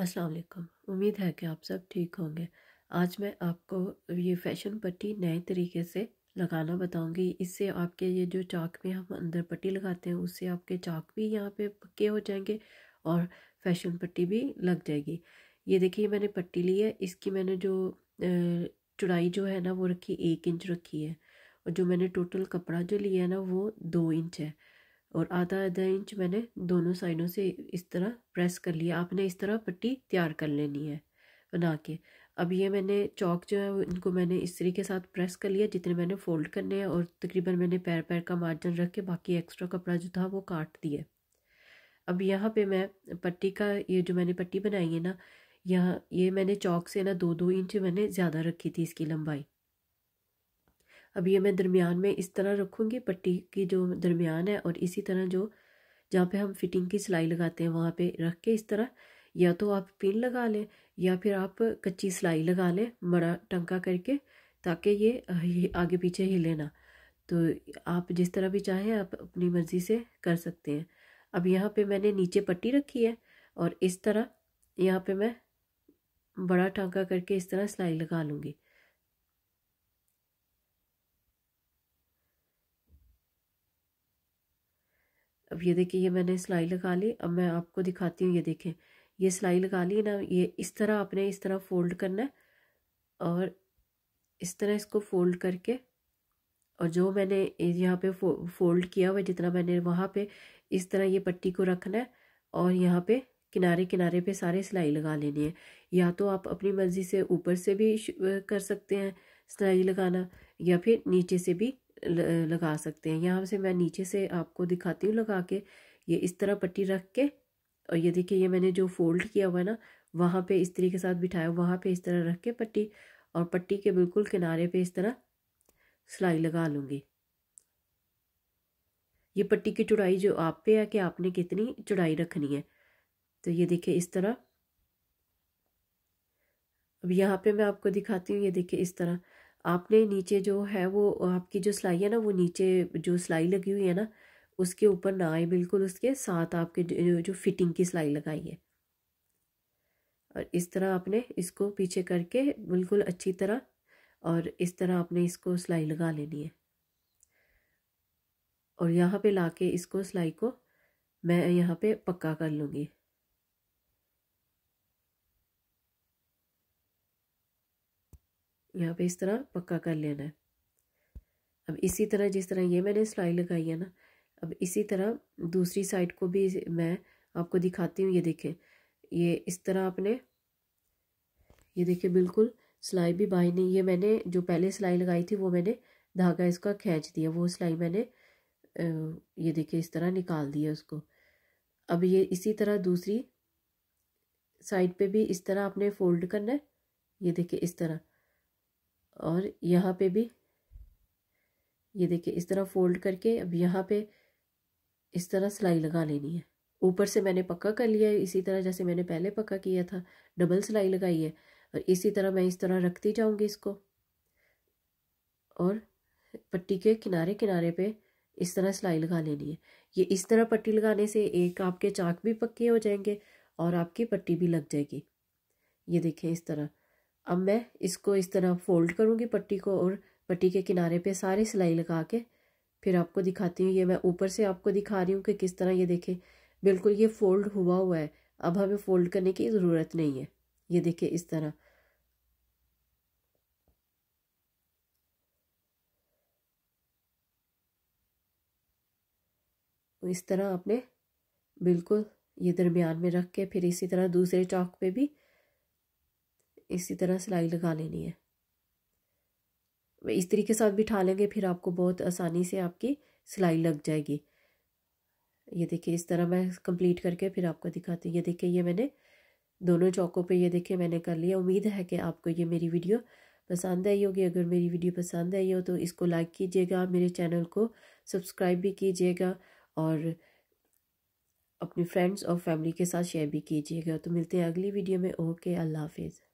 असलकम उम्मीद है कि आप सब ठीक होंगे आज मैं आपको ये फैशन पट्टी नए तरीके से लगाना बताऊंगी इससे आपके ये जो चाक में हम अंदर पट्टी लगाते हैं उससे आपके चाक भी यहाँ पे पक्के हो जाएंगे और फैशन पट्टी भी लग जाएगी ये देखिए मैंने पट्टी ली है इसकी मैंने जो चुड़ाई जो है ना वो रखी एक इंच रखी है और जो मैंने टोटल कपड़ा जो लिया है ना वो दो इंच है और आधा आधा इंच मैंने दोनों साइडों से इस तरह प्रेस कर लिया आपने इस तरह पट्टी तैयार कर लेनी है बना के अब ये मैंने चौक जो है इनको मैंने इस तरीके साथ प्रेस कर लिया जितने मैंने फोल्ड करने हैं और तकरीबन मैंने पैर पैर का मार्जिन रख के बाकी एक्स्ट्रा कपड़ा जो था वो काट दिया अब यहाँ पे मैं पट्टी का ये जो मैंने पट्टी बनाई है ना यहाँ ये मैंने चौक से ना दो दो इंच मैंने ज़्यादा रखी थी इसकी लंबाई अब ये मैं दरमियान में इस तरह रखूँगी पट्टी की जो दरमियान है और इसी तरह जो जहाँ पे हम फिटिंग की सिलाई लगाते हैं वहाँ पे रख के इस तरह या तो आप पिन लगा लें या फिर आप कच्ची सिलाई लगा लें मड़ा टंका करके ताकि ये आगे पीछे हिले ना तो आप जिस तरह भी चाहें आप अपनी मर्ज़ी से कर सकते हैं अब यहाँ पे मैंने नीचे पट्टी रखी है और इस तरह यहाँ पे मैं बड़ा टांका करके इस तरह सिलाई लगा लूँगी अब ये देखिए ये मैंने सिलाई लगा ली अब मैं आपको दिखाती हूँ ये देखें ये सिलाई लगा ली ना ये इस तरह आपने इस तरह फोल्ड करना है और इस तरह इसको फोल्ड करके और जो मैंने यहाँ पे फोल्ड किया हुआ जितना मैंने वहाँ पे इस तरह ये पट्टी को रखना है और यहाँ पे किनारे किनारे पे सारे सिलाई लगा लेनी है या तो आप अपनी मर्ज़ी से ऊपर से भी कर सकते हैं सिलाई लगाना या फिर नीचे से भी लगा सकते हैं यहाँ से मैं नीचे से आपको दिखाती हूँ लगा के ये इस तरह पट्टी रख के और ये देखिए ये मैंने जो फोल्ड किया हुआ है ना वहाँ पे इस तरीके साथ बिठाया वहाँ पे इस तरह रख के पट्टी और पट्टी के बिल्कुल किनारे पे इस तरह सिलाई लगा लूँगी ये पट्टी की चौड़ाई जो आप पे है कि आपने कितनी चौड़ाई रखनी है तो ये देखिए इस तरह अब यहाँ पे मैं आपको दिखाती हूँ ये देखिए इस तरह आपने नीचे जो है वो आपकी जो सिलाई है ना वो नीचे जो सिलाई लगी हुई है ना उसके ऊपर ना आए बिल्कुल उसके साथ आपके जो, जो फिटिंग की सिलाई लगाई है और इस तरह आपने इसको पीछे करके बिल्कुल अच्छी तरह और इस तरह आपने इसको सिलाई लगा लेनी है और यहाँ पे लाके इसको सिलाई को मैं यहाँ पे पक्का कर लूँगी यहाँ पे इस तरह पक्का कर लेना है अब इसी तरह जिस तरह ये मैंने सिलाई लगाई है ना अब इसी तरह दूसरी साइड को भी मैं आपको दिखाती हूँ ये देखें ये इस तरह आपने ये देखिए बिल्कुल सिलाई भी बाई नहीं ये मैंने जो पहले सिलाई लगाई थी वो मैंने धागा इसका खींच दिया वो सिलाई मैंने ये देखिए इस तरह निकाल दिया उसको अब ये इसी तरह दूसरी साइड पे भी इस तरह आपने फोल्ड करना है ये देखिए इस तरह और यहाँ पे भी ये देखिए इस तरह फोल्ड करके अब यहाँ पे इस तरह सिलाई लगा लेनी है ऊपर से मैंने पक्का कर लिया है इसी तरह जैसे मैंने पहले पक्का किया था डबल सिलाई लगाई है और इसी तरह मैं इस तरह रखती जाऊंगी इसको और पट्टी के किनारे किनारे पे इस तरह सिलाई लगा लेनी है ये इस तरह पट्टी लगाने से एक आपके चाक भी पक्के हो जाएंगे और आपकी पट्टी भी लग जाएगी ये देखें इस तरह अब मैं इसको इस तरह फोल्ड करूँगी पट्टी को और पट्टी के किनारे पे सारी सिलाई लगा के फिर आपको दिखाती हूँ ये मैं ऊपर से आपको दिखा रही हूँ कि किस तरह ये देखें बिल्कुल ये फोल्ड हुआ हुआ है अब हमें फोल्ड करने की ज़रूरत नहीं है ये देखें इस तरह इस तरह आपने बिल्कुल ये दरमियान में रख के फिर इसी तरह दूसरे चौक पे भी इसी तरह सिलाई लगा लेनी है इस तरीके साथ बिठा लेंगे फिर आपको बहुत आसानी से आपकी सिलाई लग जाएगी ये देखिए इस तरह मैं कंप्लीट करके फिर आपको दिखाती हूँ ये देखिए ये मैंने दोनों चौकों पे ये देखिए मैंने कर लिया उम्मीद है कि आपको ये मेरी वीडियो पसंद आई होगी अगर मेरी वीडियो पसंद आई हो तो इसको लाइक कीजिएगा मेरे चैनल को सब्सक्राइब भी कीजिएगा और अपने फ्रेंड्स और फैमिली के साथ शेयर भी कीजिएगा तो मिलते हैं अगली वीडियो में ओके अल्लाह हाफिज़